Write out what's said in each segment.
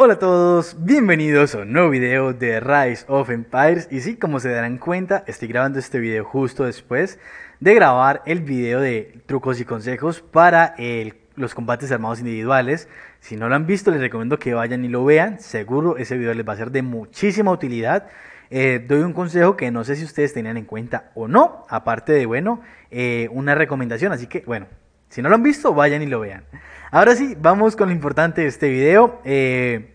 Hola a todos, bienvenidos a un nuevo video de Rise of Empires y sí, como se darán cuenta, estoy grabando este video justo después de grabar el video de trucos y consejos para los combates armados individuales. Si no lo han visto, les recomiendo que vayan y lo vean, seguro ese video les va a ser de muchísima utilidad. Eh, doy un consejo que no sé si ustedes tenían en cuenta o no, aparte de, bueno, eh, una recomendación, así que, bueno, si no lo han visto, vayan y lo vean. Ahora sí, vamos con lo importante de este video. Eh,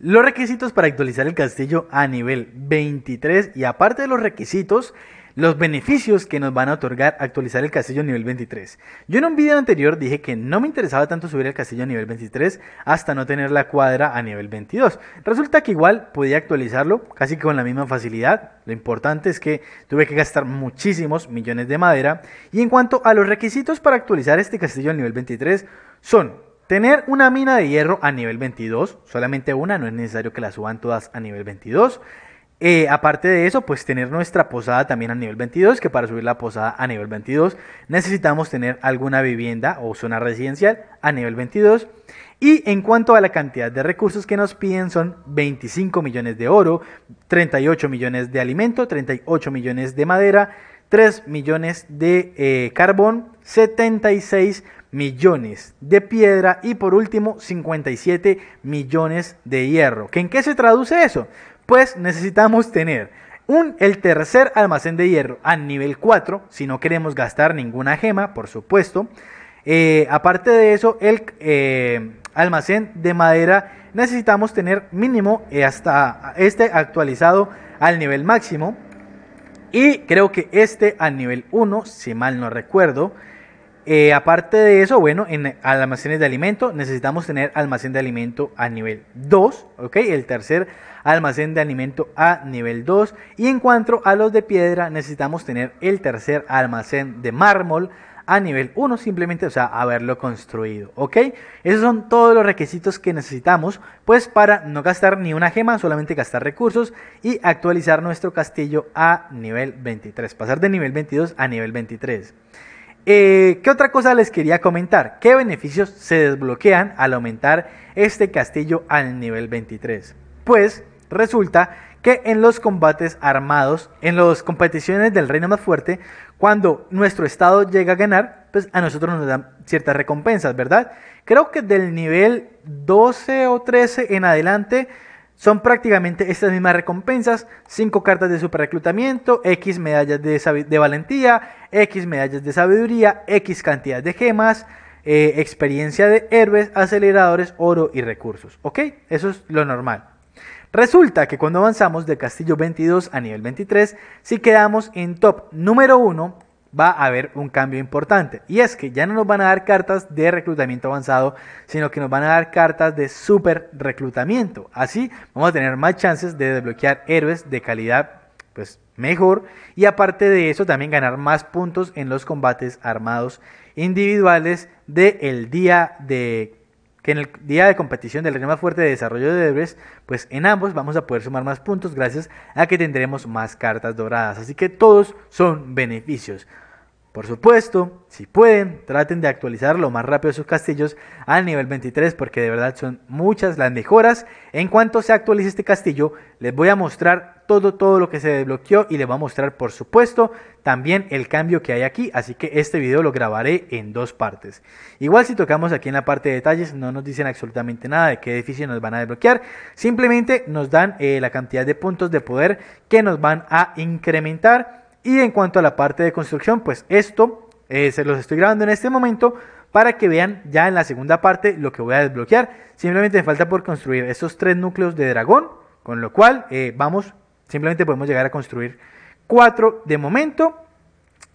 los requisitos para actualizar el castillo a nivel 23 y aparte de los requisitos, los beneficios que nos van a otorgar actualizar el castillo a nivel 23. Yo en un video anterior dije que no me interesaba tanto subir el castillo a nivel 23 hasta no tener la cuadra a nivel 22. Resulta que igual podía actualizarlo casi con la misma facilidad. Lo importante es que tuve que gastar muchísimos millones de madera. Y en cuanto a los requisitos para actualizar este castillo a nivel 23 son Tener una mina de hierro a nivel 22, solamente una, no es necesario que la suban todas a nivel 22. Eh, aparte de eso, pues tener nuestra posada también a nivel 22, que para subir la posada a nivel 22 necesitamos tener alguna vivienda o zona residencial a nivel 22. Y en cuanto a la cantidad de recursos que nos piden son 25 millones de oro, 38 millones de alimento, 38 millones de madera, 3 millones de eh, carbón, 76 millones de piedra y por último 57 millones de hierro. ¿Que ¿En qué se traduce eso? pues necesitamos tener un, el tercer almacén de hierro a nivel 4, si no queremos gastar ninguna gema, por supuesto. Eh, aparte de eso, el eh, almacén de madera necesitamos tener mínimo eh, hasta este actualizado al nivel máximo. Y creo que este al nivel 1, si mal no recuerdo. Eh, aparte de eso, bueno, en almacenes de alimento necesitamos tener almacén de alimento a nivel 2, ¿ok? El tercer almacén de alimento a nivel 2. Y en cuanto a los de piedra, necesitamos tener el tercer almacén de mármol a nivel 1, simplemente, o sea, haberlo construido, ¿ok? Esos son todos los requisitos que necesitamos, pues para no gastar ni una gema, solamente gastar recursos y actualizar nuestro castillo a nivel 23, pasar de nivel 22 a nivel 23. Eh, ¿Qué otra cosa les quería comentar? ¿Qué beneficios se desbloquean al aumentar este castillo al nivel 23? Pues resulta que en los combates armados, en las competiciones del reino más fuerte, cuando nuestro estado llega a ganar, pues a nosotros nos dan ciertas recompensas, ¿verdad? Creo que del nivel 12 o 13 en adelante son prácticamente estas mismas recompensas, 5 cartas de super reclutamiento, X medallas de valentía, X medallas de sabiduría, X cantidad de gemas, eh, experiencia de héroes, aceleradores, oro y recursos. ¿Ok? Eso es lo normal. Resulta que cuando avanzamos de castillo 22 a nivel 23, si quedamos en top número 1, va a haber un cambio importante. Y es que ya no nos van a dar cartas de reclutamiento avanzado, sino que nos van a dar cartas de super reclutamiento. Así vamos a tener más chances de desbloquear héroes de calidad pues mejor. Y aparte de eso, también ganar más puntos en los combates armados individuales del día de que en el día de competición del reino más fuerte de desarrollo de Everest, pues en ambos vamos a poder sumar más puntos gracias a que tendremos más cartas doradas. Así que todos son beneficios. Por supuesto, si pueden, traten de actualizar lo más rápido sus castillos al nivel 23 porque de verdad son muchas las mejoras. En cuanto se actualice este castillo, les voy a mostrar todo, todo lo que se desbloqueó y les voy a mostrar, por supuesto, también el cambio que hay aquí. Así que este video lo grabaré en dos partes. Igual si tocamos aquí en la parte de detalles, no nos dicen absolutamente nada de qué edificio nos van a desbloquear. Simplemente nos dan eh, la cantidad de puntos de poder que nos van a incrementar y en cuanto a la parte de construcción, pues esto eh, se los estoy grabando en este momento para que vean ya en la segunda parte lo que voy a desbloquear. Simplemente me falta por construir esos tres núcleos de dragón, con lo cual eh, vamos, simplemente podemos llegar a construir cuatro de momento.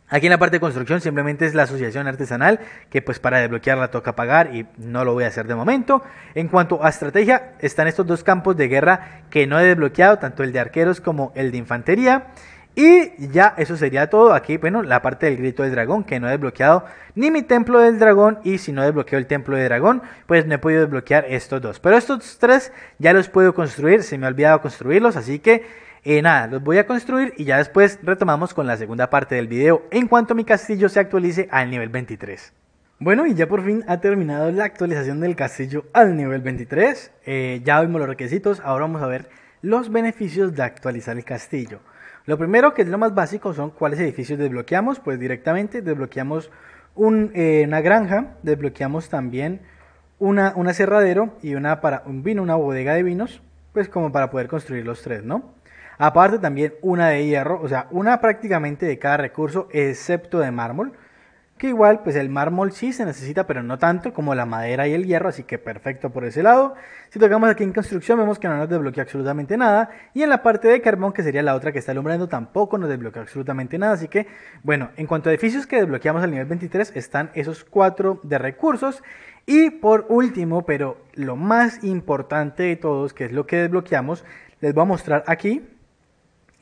Aquí en la parte de construcción simplemente es la asociación artesanal, que pues para desbloquearla toca pagar y no lo voy a hacer de momento. En cuanto a estrategia, están estos dos campos de guerra que no he desbloqueado, tanto el de arqueros como el de infantería. Y ya eso sería todo. Aquí, bueno, la parte del grito del dragón, que no he desbloqueado ni mi templo del dragón. Y si no desbloqueo el templo del dragón, pues no he podido desbloquear estos dos. Pero estos tres ya los puedo construir. Se me ha olvidado construirlos, así que... Eh, nada, los voy a construir y ya después retomamos con la segunda parte del video en cuanto mi castillo se actualice al nivel 23. Bueno y ya por fin ha terminado la actualización del castillo al nivel 23, eh, ya vimos los requisitos, ahora vamos a ver los beneficios de actualizar el castillo. Lo primero, que es lo más básico, son cuáles edificios desbloqueamos. Pues directamente desbloqueamos eh, una granja, desbloqueamos también una, un aserradero y una para un vino, una bodega de vinos, pues como para poder construir los tres, ¿no? Aparte también una de hierro, o sea, una prácticamente de cada recurso, excepto de mármol que igual pues el mármol sí se necesita, pero no tanto como la madera y el hierro, así que perfecto por ese lado. Si tocamos aquí en construcción vemos que no nos desbloquea absolutamente nada y en la parte de carbón, que sería la otra que está alumbrando, tampoco nos desbloquea absolutamente nada, así que bueno, en cuanto a edificios que desbloqueamos al nivel 23 están esos cuatro de recursos. Y por último, pero lo más importante de todos, que es lo que desbloqueamos, les voy a mostrar aquí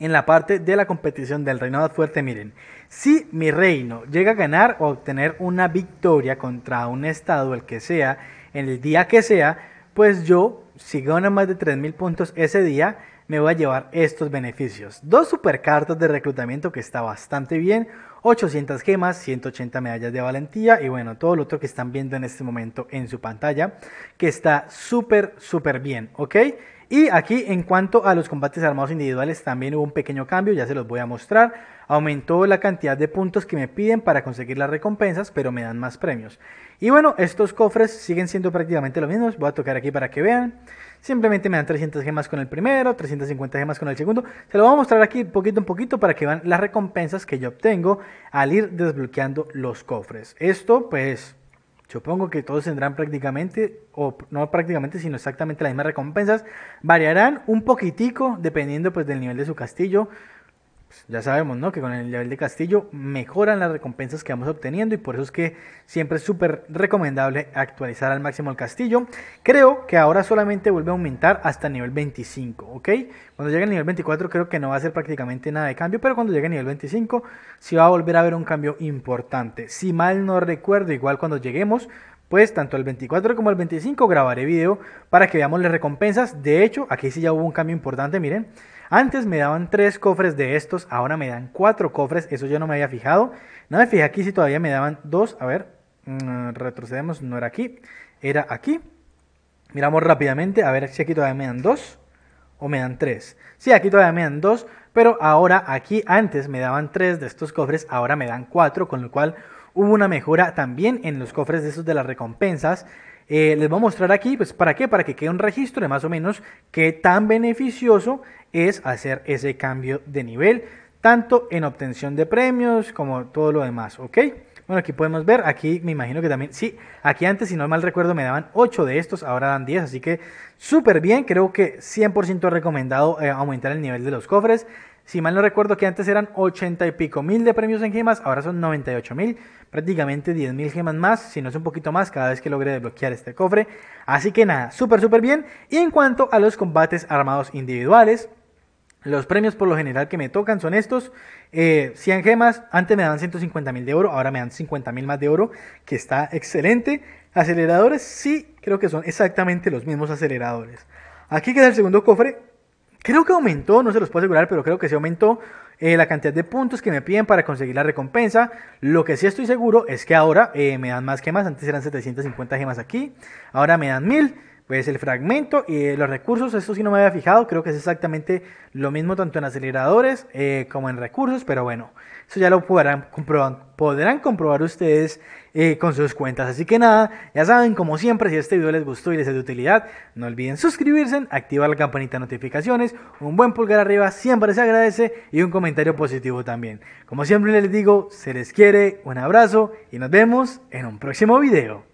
en la parte de la competición del reino reinado fuerte, miren, si mi reino llega a ganar o obtener una victoria contra un estado, el que sea, en el día que sea, pues yo, si gano más de 3.000 puntos ese día, me voy a llevar estos beneficios. Dos super cartas de reclutamiento que está bastante bien, 800 gemas, 180 medallas de valentía y bueno, todo lo otro que están viendo en este momento en su pantalla, que está súper, súper bien, ¿ok? Y aquí en cuanto a los combates armados individuales también hubo un pequeño cambio, ya se los voy a mostrar. Aumentó la cantidad de puntos que me piden para conseguir las recompensas, pero me dan más premios. Y bueno, estos cofres siguen siendo prácticamente los mismos, voy a tocar aquí para que vean. Simplemente me dan 300 gemas con el primero, 350 gemas con el segundo. Se lo voy a mostrar aquí poquito a poquito para que vean las recompensas que yo obtengo al ir desbloqueando los cofres. Esto pues Supongo que todos tendrán prácticamente, o no prácticamente, sino exactamente las mismas recompensas. Variarán un poquitico dependiendo pues del nivel de su castillo, pues, ya sabemos, Que con el nivel de castillo mejoran las recompensas que vamos obteniendo y por eso es que siempre es súper recomendable actualizar al máximo el castillo. Creo que ahora solamente vuelve a aumentar hasta nivel 25, ¿ok? Cuando llegue al nivel 24 creo que no va a ser prácticamente nada de cambio, pero cuando llegue al nivel 25 sí va a volver a haber un cambio importante. Si mal no recuerdo, igual cuando lleguemos pues tanto el 24 como el 25 grabaré video para que veamos las recompensas. De hecho, aquí sí ya hubo un cambio importante, miren. Antes me daban tres cofres de estos, ahora me dan cuatro cofres, eso yo no me había fijado. No me fijé aquí si todavía me daban dos, a ver, mm, retrocedemos, no era aquí, era aquí. Miramos rápidamente, a ver si aquí todavía me dan dos o me dan tres. Sí, aquí todavía me dan dos, pero ahora aquí antes me daban tres de estos cofres, ahora me dan cuatro, con lo cual hubo una mejora también en los cofres de esos de las recompensas. Eh, les voy a mostrar aquí, pues, ¿para qué? Para que quede un registro de más o menos qué tan beneficioso es hacer ese cambio de nivel, tanto en obtención de premios como todo lo demás, ¿ok? Bueno, aquí podemos ver, aquí me imagino que también, sí, aquí antes, si no mal recuerdo, me daban 8 de estos, ahora dan 10, así que súper bien, creo que 100% recomendado eh, aumentar el nivel de los cofres. Si mal no recuerdo que antes eran 80 y pico mil de premios en gemas, ahora son 98 mil, prácticamente 10 mil gemas más, si no es un poquito más cada vez que logre desbloquear este cofre. Así que nada, súper súper bien. Y en cuanto a los combates armados individuales, los premios por lo general que me tocan son estos. 100 eh, gemas, antes me daban 150 mil de oro, ahora me dan 50 mil más de oro, que está excelente. Aceleradores, sí, creo que son exactamente los mismos aceleradores. Aquí queda el segundo cofre. Creo que aumentó, no se los puedo asegurar, pero creo que sí aumentó eh, la cantidad de puntos que me piden para conseguir la recompensa. Lo que sí estoy seguro es que ahora eh, me dan más gemas, antes eran 750 gemas aquí, ahora me dan 1000 pues el fragmento y eh, los recursos, eso sí no me había fijado, creo que es exactamente lo mismo tanto en aceleradores eh, como en recursos, pero bueno, eso ya lo podrán comprobar, podrán comprobar ustedes eh, con sus cuentas. Así que nada, ya saben, como siempre, si este video les gustó y les es de utilidad, no olviden suscribirse, activar la campanita de notificaciones, un buen pulgar arriba siempre se agradece y un comentario positivo también. Como siempre les digo, se les quiere, un abrazo y nos vemos en un próximo video.